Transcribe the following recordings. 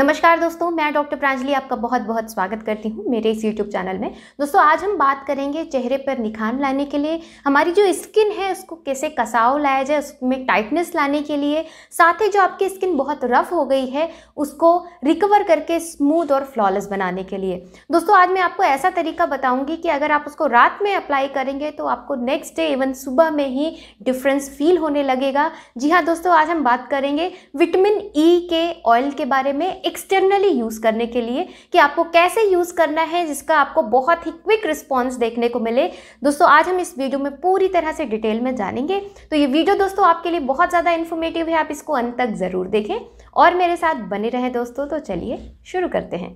नमस्कार दोस्तों मैं डॉक्टर प्रांजलि आपका बहुत बहुत स्वागत करती हूँ मेरे इस यूट्यूब चैनल में दोस्तों आज हम बात करेंगे चेहरे पर निखार लाने के लिए हमारी जो स्किन है उसको कैसे कसाव लाया जाए उसमें टाइटनेस लाने के लिए साथ ही जो आपकी स्किन बहुत रफ हो गई है उसको रिकवर करके स्मूथ और फ्लॉलेस बनाने के लिए दोस्तों आज मैं आपको ऐसा तरीका बताऊँगी कि अगर आप उसको रात में अप्लाई करेंगे तो आपको नेक्स्ट डे इवन सुबह में ही डिफरेंस फील होने लगेगा जी हाँ दोस्तों आज हम बात करेंगे विटामिन ई e के ऑयल के बारे में एक्सटर्नली यूज़ करने के लिए कि आपको कैसे यूज़ करना है जिसका आपको बहुत ही क्विक रिस्पॉन्स देखने को मिले दोस्तों आज हम इस वीडियो में पूरी तरह से डिटेल में जानेंगे तो ये वीडियो दोस्तों आपके लिए बहुत ज़्यादा इन्फॉर्मेटिव है आप इसको अंत तक ज़रूर देखें और मेरे साथ बने रहें दोस्तों तो चलिए शुरू करते हैं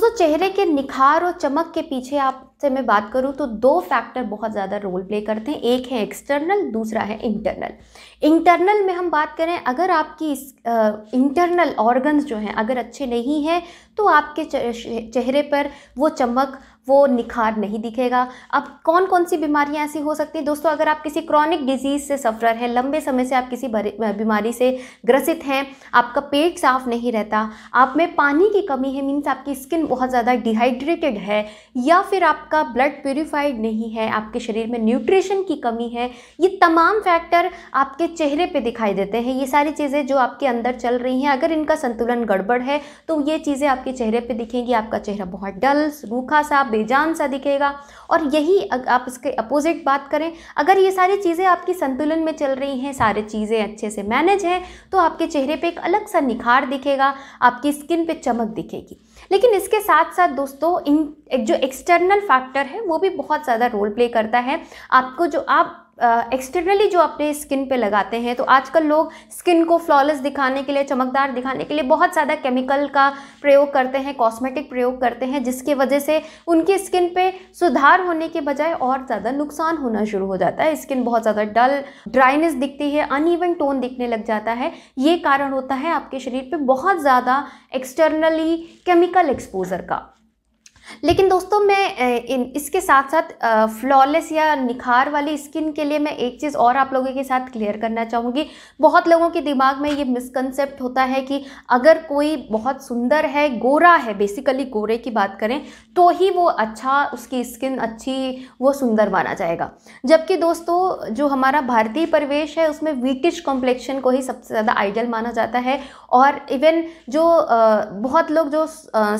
दोस्तों चेहरे के निखार और चमक के पीछे आपसे मैं बात करूं तो दो फैक्टर बहुत ज़्यादा रोल प्ले करते हैं एक है एक्सटर्नल दूसरा है इंटरनल इंटरनल में हम बात करें अगर आपकी इंटरनल ऑर्गन्स जो हैं अगर अच्छे नहीं हैं तो आपके चेहरे पर वो चमक वो निखार नहीं दिखेगा अब कौन कौन सी बीमारियाँ ऐसी हो सकती हैं दोस्तों अगर आप किसी क्रॉनिक डिजीज़ से सफ़र है लंबे समय से आप किसी बीमारी से ग्रसित हैं आपका पेट साफ नहीं रहता आप में पानी की कमी है मीन्स आपकी स्किन बहुत ज़्यादा डिहाइड्रेटेड है या फिर आपका ब्लड प्योरीफाइड नहीं है आपके शरीर में न्यूट्रिशन की कमी है ये तमाम फैक्टर आपके चेहरे पर दिखाई देते हैं ये सारी चीज़ें जो आपके अंदर चल रही हैं अगर इनका संतुलन गड़बड़ है तो ये चीज़ें आपके चेहरे पर दिखेंगी आपका चेहरा बहुत डल रूखा सा बेजान सा दिखेगा और यही आप इसके अपोजिट बात करें अगर ये सारी चीज़ें आपकी संतुलन में चल रही हैं सारी चीज़ें अच्छे से मैनेज हैं तो आपके चेहरे पे एक अलग सा निखार दिखेगा आपकी स्किन पे चमक दिखेगी लेकिन इसके साथ साथ दोस्तों इन जो एक्सटर्नल फैक्टर है वो भी बहुत ज़्यादा रोल प्ले करता है आपको जो आप एक्सटर्नली जो अपने स्किन पे लगाते हैं तो आजकल लोग स्किन को फ्लॉलेस दिखाने के लिए चमकदार दिखाने के लिए बहुत ज़्यादा केमिकल का प्रयोग करते हैं कॉस्मेटिक प्रयोग करते हैं जिसके वजह से उनकी स्किन पे सुधार होने के बजाय और ज़्यादा नुकसान होना शुरू हो जाता है स्किन बहुत ज़्यादा डल ड्राइनेस दिखती है अन टोन दिखने लग जाता है ये कारण होता है आपके शरीर पर बहुत ज़्यादा एक्सटर्नली केमिकल एक्सपोजर का लेकिन दोस्तों मैं इन इसके साथ साथ फ्लॉलेस या निखार वाली स्किन के लिए मैं एक चीज़ और आप लोगों के साथ क्लियर करना चाहूँगी बहुत लोगों के दिमाग में ये मिसकनसेप्ट होता है कि अगर कोई बहुत सुंदर है गोरा है बेसिकली गोरे की बात करें तो ही वो अच्छा उसकी स्किन अच्छी वो सुंदर माना जाएगा जबकि दोस्तों जो हमारा भारतीय परिवेश है उसमें वीटिश कॉम्प्लेक्शन को ही सबसे ज़्यादा आइडियल माना जाता है और इवन जो बहुत लोग जो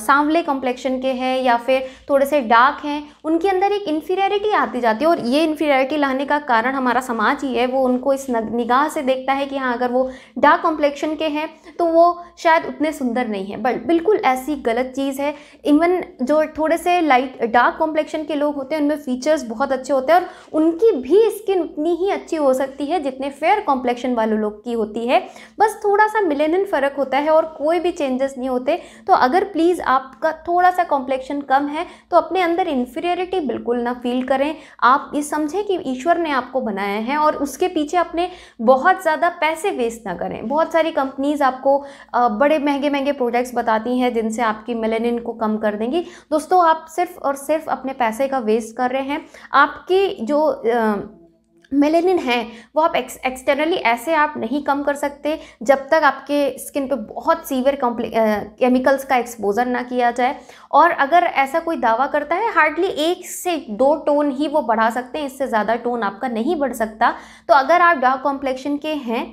सांवले कॉम्प्लेक्शन के हैं या फिर थोड़े से डार्क हैं उनके अंदर एक इन्फीरियरिटी आती जाती है और ये इन्फीरियरिटी लाने का कारण हमारा समाज ही है वो उनको इस निगाह से देखता है कि हाँ अगर वो डार्क कॉम्प्लेक्शन के हैं तो वो शायद उतने सुंदर नहीं है बट बिल्कुल ऐसी गलत चीज़ है इवन जो थोड़े से लाइट डार्क कॉम्प्लेक्शन के लोग होते हैं उनमें फीचर्स बहुत अच्छे होते हैं और उनकी भी स्किन उतनी ही अच्छी हो सकती है जितने फेयर कॉम्प्लेक्शन वाले लोग की होती है बस थोड़ा सा मिलेन फ़र्क होता है और कोई भी चेंजेस नहीं होते तो अगर प्लीज़ आपका थोड़ा सा कॉम्प्लेक्शन कम है तो अपने अंदर इन्फीरियरिटी बिल्कुल ना फील करें आप ये समझें कि ईश्वर ने आपको बनाया है और उसके पीछे अपने बहुत ज़्यादा पैसे वेस्ट ना करें बहुत सारी कंपनीज़ आपको बड़े महंगे महंगे प्रोडक्ट्स बताती हैं जिनसे आपकी मेलेनिन को कम कर देंगी दोस्तों आप सिर्फ और सिर्फ अपने पैसे का वेस्ट कर रहे हैं आपकी जो मेलेनिन है वो आप एक्स एक्सटर्नली ऐसे आप नहीं कम कर सकते जब तक आपके स्किन पे बहुत सीवियर केमिकल्स का एक्सपोजर ना किया जाए और अगर ऐसा कोई दावा करता है हार्डली एक से दो टोन ही वो बढ़ा सकते हैं इससे ज़्यादा टोन आपका नहीं बढ़ सकता तो अगर आप डार्क कॉम्प्लेक्शन के हैं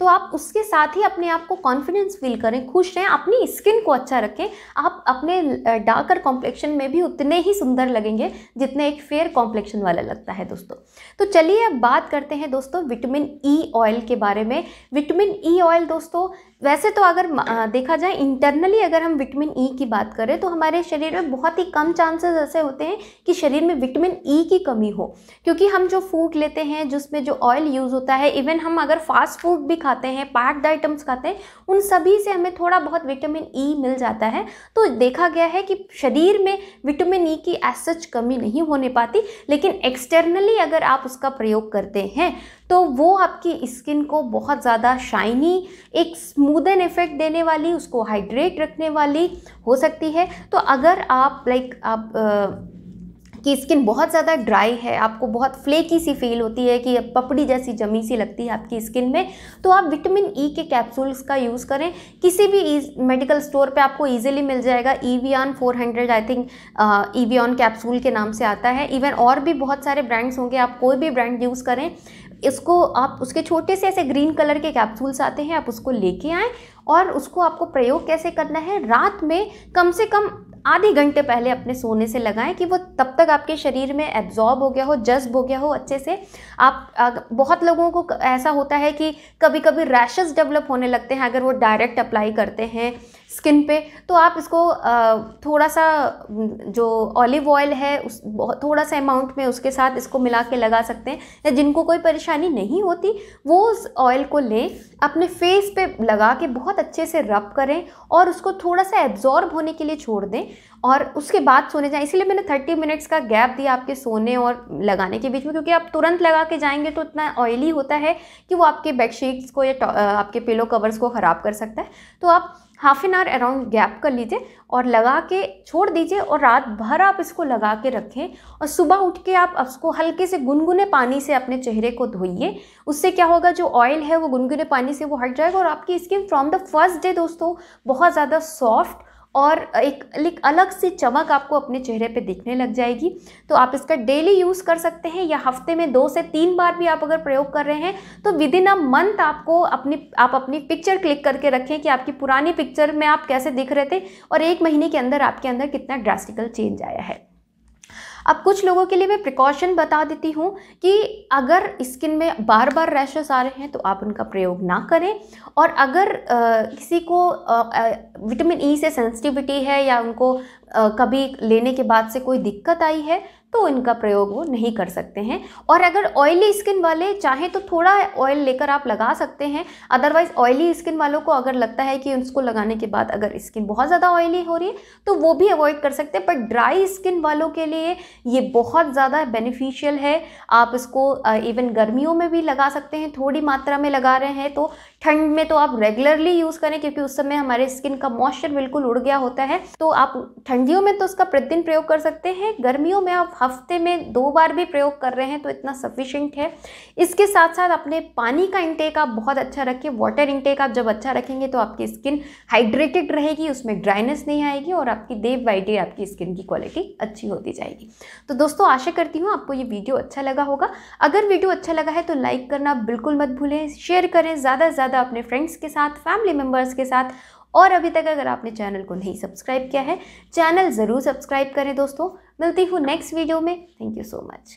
तो आप उसके साथ ही अपने आप को कॉन्फिडेंस फील करें खुश रहें अपनी स्किन को अच्छा रखें आप अपने डार्कर कॉम्प्लेक्शन में भी उतने ही सुंदर लगेंगे जितने एक फेयर कॉम्प्लेक्शन वाला लगता है दोस्तों तो चलिए अब बात करते हैं दोस्तों विटामिन ई ऑयल के बारे में विटामिन ई ऑयल दोस्तों वैसे तो अगर देखा जाए इंटरनली अगर हम विटामिन ई e की बात करें तो हमारे शरीर में बहुत ही कम चांसेस ऐसे होते हैं कि शरीर में विटामिन ई e की कमी हो क्योंकि हम जो फूड लेते हैं जिसमें जो ऑयल यूज़ होता है इवन हम अगर फास्ट फूड भी खाते हैं पैक्ड आइटम्स खाते हैं उन सभी से हमें थोड़ा बहुत विटामिन ई e मिल जाता है तो देखा गया है कि शरीर में विटामिन ई e की एज कमी नहीं होने पाती लेकिन एक्सटर्नली अगर आप उसका प्रयोग करते हैं तो वो आपकी स्किन को बहुत ज़्यादा शाइनी एक स्मूदन इफेक्ट देने वाली उसको हाइड्रेट रखने वाली हो सकती है तो अगर आप लाइक आप आ, कि स्किन बहुत ज़्यादा ड्राई है आपको बहुत फ्लेकी सी फील होती है कि पपड़ी जैसी जमी सी लगती है आपकी स्किन में तो आप विटामिन ई e के कैप्सूल्स का यूज़ करें किसी भी मेडिकल स्टोर पे आपको इजीली मिल जाएगा ईवीआन 400 आई थिंक ईवीआन कैप्सूल के नाम से आता है इवन और भी बहुत सारे ब्रांड्स होंगे आप कोई भी ब्रांड यूज़ करें इसको आप उसके छोटे से ऐसे ग्रीन कलर के कैप्सूल्स आते हैं आप उसको लेके आएँ और उसको आपको प्रयोग कैसे करना है रात में कम से कम आधे घंटे पहले अपने सोने से लगाएं कि वो तब तक आपके शरीर में एब्जॉर्ब हो गया हो जज्ब हो गया हो अच्छे से आप बहुत लोगों को ऐसा होता है कि कभी कभी रैशेज़ डेवलप होने लगते हैं अगर वो डायरेक्ट अप्लाई करते हैं स्किन पे तो आप इसको थोड़ा सा जो ऑलिव ऑयल है उस थोड़ा सा अमाउंट में उसके साथ इसको मिला के लगा सकते हैं या जिनको कोई परेशानी नहीं होती वो उस ऑयल को लें अपने फेस पे लगा के बहुत अच्छे से रब करें और उसको थोड़ा सा एब्जॉर्ब होने के लिए छोड़ दें और उसके बाद सोने जाएं इसीलिए मैंने थर्टी मिनट्स का गैप दिया आपके सोने और लगाने के बीच में क्योंकि आप तुरंत लगा के जाएंगे तो इतना ऑयली होता है कि वो आपके बेडशीट्स को या आपके पिलो कवर्स को ख़राब कर सकता है तो आप half an hour around gap कर लीजिए और लगा के छोड़ दीजिए और रात भर आप इसको लगा के रखें और सुबह उठ के आप उसको हल्के से गुनगुने पानी से अपने चेहरे को धोइए उससे क्या होगा जो ऑयल है वो गुनगुने पानी से वो हट जाएगा और आपकी skin from the first day दोस्तों बहुत ज़्यादा सॉफ्ट और एक एक अलग सी चमक आपको अपने चेहरे पे दिखने लग जाएगी तो आप इसका डेली यूज़ कर सकते हैं या हफ्ते में दो से तीन बार भी आप अगर प्रयोग कर रहे हैं तो विद इन अ मंथ आपको अपनी आप अपनी पिक्चर क्लिक करके रखें कि आपकी पुरानी पिक्चर में आप कैसे दिख रहे थे और एक महीने के अंदर आपके अंदर कितना ड्रास्टिकल चेंज आया है अब कुछ लोगों के लिए मैं प्रिकॉशन बता देती हूँ कि अगर स्किन में बार बार रैशेस आ रहे हैं तो आप उनका प्रयोग ना करें और अगर आ, किसी को विटामिन ई e से सेंसिटिविटी है या उनको आ, कभी लेने के बाद से कोई दिक्कत आई है तो इनका प्रयोग वो नहीं कर सकते हैं और अगर ऑयली स्किन वाले चाहें तो थोड़ा ऑयल लेकर आप लगा सकते हैं अदरवाइज़ ऑयली स्किन वालों को अगर लगता है कि उसको लगाने के बाद अगर स्किन बहुत ज़्यादा ऑयली हो रही है तो वो भी अवॉइड कर सकते हैं बट ड्राई स्किन वालों के लिए ये बहुत ज़्यादा बेनिफिशियल है आप इसको इवन गर्मियों में भी लगा सकते हैं थोड़ी मात्रा में लगा रहे हैं तो ठंड में तो आप रेगुलरली यूज़ करें क्योंकि उस समय हमारे स्किन का मॉइस्चर बिल्कुल उड़ गया होता है तो आप ठंडियों में तो उसका प्रतिदिन प्रयोग कर सकते हैं गर्मियों में आप हफ्ते में दो बार भी प्रयोग कर रहे हैं तो इतना सफिशियंट है इसके साथ साथ अपने पानी का इंटेक आप बहुत अच्छा रखें वाटर इंटेक आप जब अच्छा रखेंगे तो आपकी स्किन हाइड्रेटेड रहेगी उसमें ड्राइनेस नहीं आएगी और आपकी डे बाई डे आपकी स्किन की क्वालिटी अच्छी होती जाएगी तो दोस्तों आशा करती हूँ आपको ये वीडियो अच्छा लगा होगा अगर वीडियो अच्छा लगा है तो लाइक करना बिल्कुल मत भूलें शेयर करें ज़्यादा से ज़्यादा अपने फ्रेंड्स के साथ फैमिली मेम्बर्स के साथ और अभी तक अगर आपने चैनल को नहीं सब्सक्राइब किया है चैनल ज़रूर सब्सक्राइब करें दोस्तों मिलती हूँ नेक्स्ट वीडियो में थैंक यू सो मच